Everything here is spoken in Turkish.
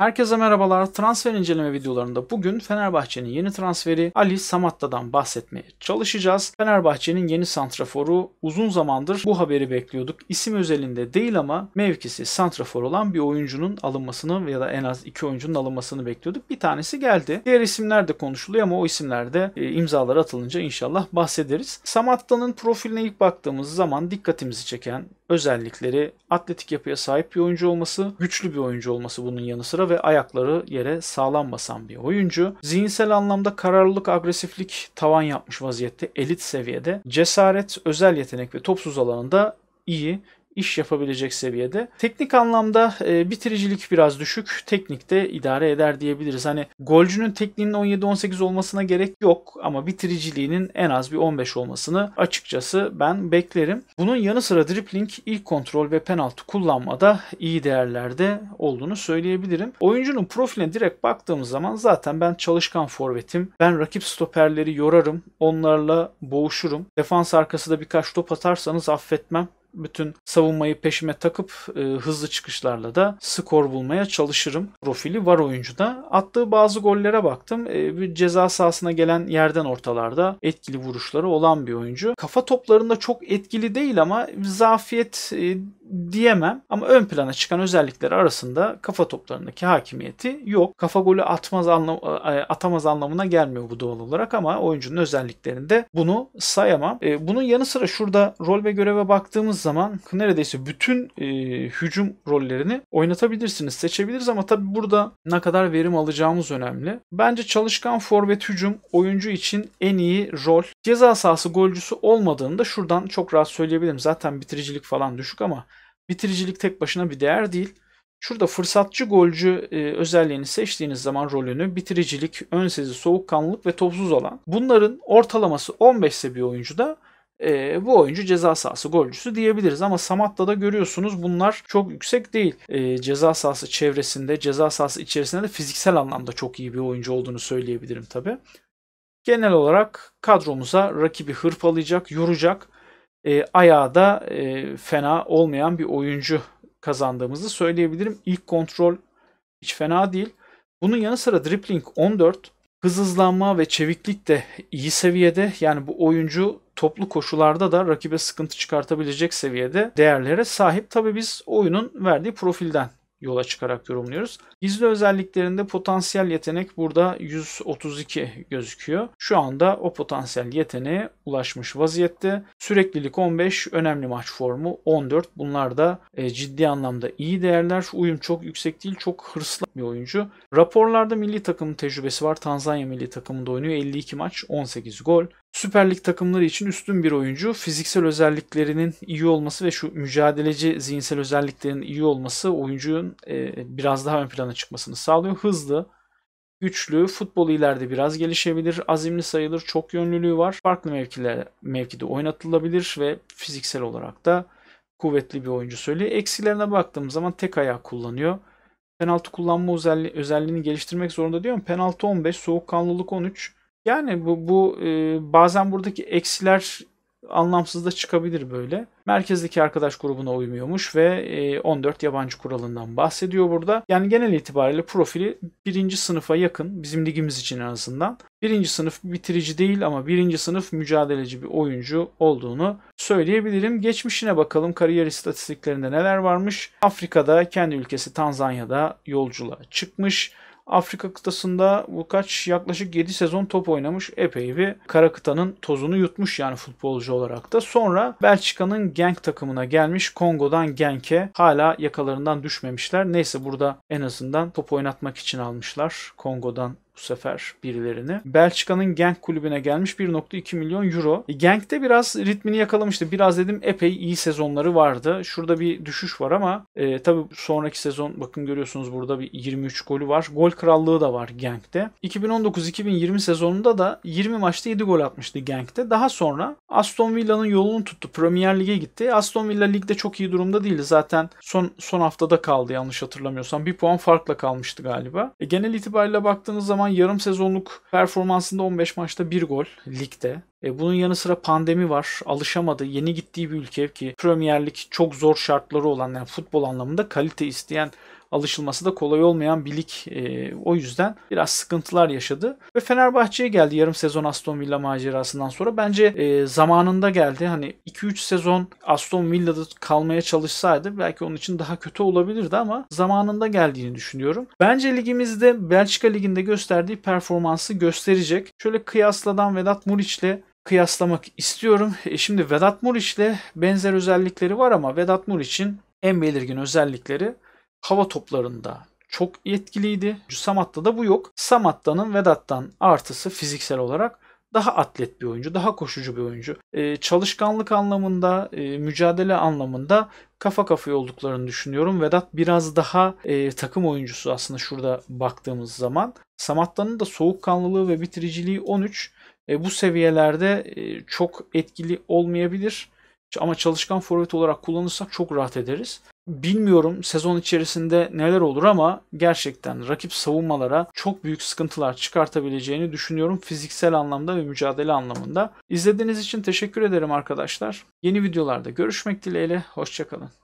Herkese merhabalar. Transfer inceleme videolarında bugün Fenerbahçe'nin yeni transferi Ali Samatta'dan bahsetmeye çalışacağız. Fenerbahçe'nin yeni santraforu uzun zamandır bu haberi bekliyorduk. İsim özelinde değil ama mevkisi santrafor olan bir oyuncunun alınmasını ya da en az iki oyuncunun alınmasını bekliyorduk. Bir tanesi geldi. Diğer isimler de konuşuluyor ama o isimlerde e, imzalar atılınca inşallah bahsederiz. Samatta'nın profiline ilk baktığımız zaman dikkatimizi çeken özellikleri atletik yapıya sahip bir oyuncu olması, güçlü bir oyuncu olması bunun yanı sıra ve ayakları yere sağlam basan bir oyuncu. Zihinsel anlamda kararlılık, agresiflik tavan yapmış vaziyette elit seviyede. Cesaret, özel yetenek ve topsuz alanında iyi iş yapabilecek seviyede. Teknik anlamda e, bitiricilik biraz düşük. teknik de idare eder diyebiliriz. Hani golcünün tekniğinin 17-18 olmasına gerek yok ama bitiriciliğinin en az bir 15 olmasını açıkçası ben beklerim. Bunun yanı sıra dripling, ilk kontrol ve penaltı kullanmada iyi değerlerde olduğunu söyleyebilirim. Oyuncunun profiline direkt baktığımız zaman zaten ben çalışkan forvetim. Ben rakip stoperleri yorarım. Onlarla boğuşurum. Defans arkası da birkaç top atarsanız affetmem bütün savunmayı peşime takıp e, hızlı çıkışlarla da skor bulmaya çalışırım. Profili var oyuncuda. Attığı bazı gollere baktım. E, bir ceza sahasına gelen yerden ortalarda etkili vuruşları olan bir oyuncu. Kafa toplarında çok etkili değil ama zafiyet e, diyemem ama ön plana çıkan özellikleri arasında kafa toplarındaki hakimiyeti yok. Kafa golü atmaz anlam e, atamaz anlamına gelmiyor bu doğal olarak ama oyuncunun özelliklerinde bunu sayamam. E, bunun yanı sıra şurada rol ve göreve baktığımız zaman neredeyse bütün e, hücum rollerini oynatabilirsiniz, seçebiliriz ama tabi burada ne kadar verim alacağımız önemli. Bence çalışkan forvet hücum oyuncu için en iyi rol. Ceza sahası golcüsü olmadığını da şuradan çok rahat söyleyebilirim. Zaten bitiricilik falan düşük ama Bitiricilik tek başına bir değer değil. Şurada fırsatçı golcü e, özelliğini seçtiğiniz zaman rolünü bitiricilik, ön sezi, soğukkanlılık ve topsuz olan bunların ortalaması 15 ise bir oyuncuda e, bu oyuncu ceza sahası golcüsü diyebiliriz. Ama Samat'ta da görüyorsunuz bunlar çok yüksek değil. E, ceza sahası çevresinde, ceza sahası içerisinde de fiziksel anlamda çok iyi bir oyuncu olduğunu söyleyebilirim tabi. Genel olarak kadromuza rakibi hırpalayacak, yoracak e, ayağı da e, fena olmayan bir oyuncu kazandığımızı söyleyebilirim. İlk kontrol hiç fena değil. Bunun yanı sıra dribbling 14, hız hızlanma ve çeviklik de iyi seviyede. Yani bu oyuncu toplu koşularda da rakibe sıkıntı çıkartabilecek seviyede değerlere sahip. Tabii biz oyunun verdiği profilden yola çıkarak yorumluyoruz. Gizli özelliklerinde potansiyel yetenek burada 132 gözüküyor. Şu anda o potansiyel yeteneğe ulaşmış vaziyette. Süreklilik 15, önemli maç formu 14. Bunlar da e, ciddi anlamda iyi değerler. Uyum çok yüksek değil, çok hırslı bir oyuncu. Raporlarda milli takım tecrübesi var. Tanzanya milli takımında oynuyor. 52 maç, 18 gol. Süper Lig takımları için üstün bir oyuncu. Fiziksel özelliklerinin iyi olması ve şu mücadeleci zihinsel özelliklerinin iyi olması oyuncunun e, biraz daha ön plana çıkmasını sağlıyor. Hızlı, güçlü, futbolu ileride biraz gelişebilir, azimli sayılır, çok yönlülüğü var. Farklı mevkiler, mevkide oynatılabilir ve fiziksel olarak da kuvvetli bir oyuncu söylüyor. Eksilerine baktığım zaman tek ayağı kullanıyor. Penaltı kullanma özelliğini geliştirmek zorunda diyorum. Penaltı 15, soğukkanlılık 13, yani bu, bu e, bazen buradaki eksiler anlamsız da çıkabilir böyle. Merkezdeki arkadaş grubuna uymuyormuş ve e, 14 yabancı kuralından bahsediyor burada. Yani genel itibariyle profili birinci sınıfa yakın bizim ligimiz için en azından. Birinci sınıf bitirici değil ama birinci sınıf mücadeleci bir oyuncu olduğunu söyleyebilirim. Geçmişine bakalım kariyer istatistiklerinde neler varmış. Afrika'da kendi ülkesi Tanzanya'da yolculuğa çıkmış. Afrika kıtasında bu kaç yaklaşık 7 sezon top oynamış. Epey bir kara kıtanın tozunu yutmuş yani futbolcu olarak da. Sonra Belçika'nın Genk takımına gelmiş. Kongo'dan Genk'e hala yakalarından düşmemişler. Neyse burada en azından top oynatmak için almışlar. Kongo'dan bu sefer birilerini. Belçika'nın Genk kulübüne gelmiş 1.2 milyon euro. E, Genk'te biraz ritmini yakalamıştı. Biraz dedim epey iyi sezonları vardı. Şurada bir düşüş var ama e, tabii sonraki sezon bakın görüyorsunuz burada bir 23 golü var. Gol krallığı da var Genk'te. 2019-2020 sezonunda da 20 maçta 7 gol atmıştı Genk'te. Daha sonra Aston Villa'nın yolunu tuttu. Premier Lig'e gitti. Aston Villa ligde çok iyi durumda değildi. Zaten son son haftada kaldı yanlış hatırlamıyorsam. Bir puan farkla kalmıştı galiba. E, genel itibariyle baktığınız zaman yarım sezonluk performansında 15 maçta 1 gol ligde. E, bunun yanı sıra pandemi var. Alışamadı. Yeni gittiği bir ülke ki Premier Lig çok zor şartları olan yani futbol anlamında kalite isteyen alışılması da kolay olmayan bir lig. E, o yüzden biraz sıkıntılar yaşadı. Ve Fenerbahçe'ye geldi yarım sezon Aston Villa macerasından sonra. Bence e, zamanında geldi. Hani 2-3 sezon Aston Villa'da kalmaya çalışsaydı belki onun için daha kötü olabilirdi ama zamanında geldiğini düşünüyorum. Bence ligimizde Belçika Ligi'nde gösterdiği performansı gösterecek. Şöyle kıyasladan Vedat Muriç'le kıyaslamak istiyorum. E şimdi Vedat Muriç'le benzer özellikleri var ama Vedat Muriç'in en belirgin özellikleri hava toplarında çok yetkiliydi. Samatta'da da bu yok. Samatta'nın Vedat'tan artısı fiziksel olarak daha atlet bir oyuncu, daha koşucu bir oyuncu. Ee, çalışkanlık anlamında, e, mücadele anlamında kafa kafaya olduklarını düşünüyorum. Vedat biraz daha e, takım oyuncusu aslında şurada baktığımız zaman. Samatta'nın da soğukkanlılığı ve bitiriciliği 13. E, bu seviyelerde e, çok etkili olmayabilir. Ama çalışkan forvet olarak kullanırsak çok rahat ederiz. Bilmiyorum sezon içerisinde neler olur ama gerçekten rakip savunmalara çok büyük sıkıntılar çıkartabileceğini düşünüyorum fiziksel anlamda ve mücadele anlamında. İzlediğiniz için teşekkür ederim arkadaşlar. Yeni videolarda görüşmek dileğiyle. Hoşçakalın.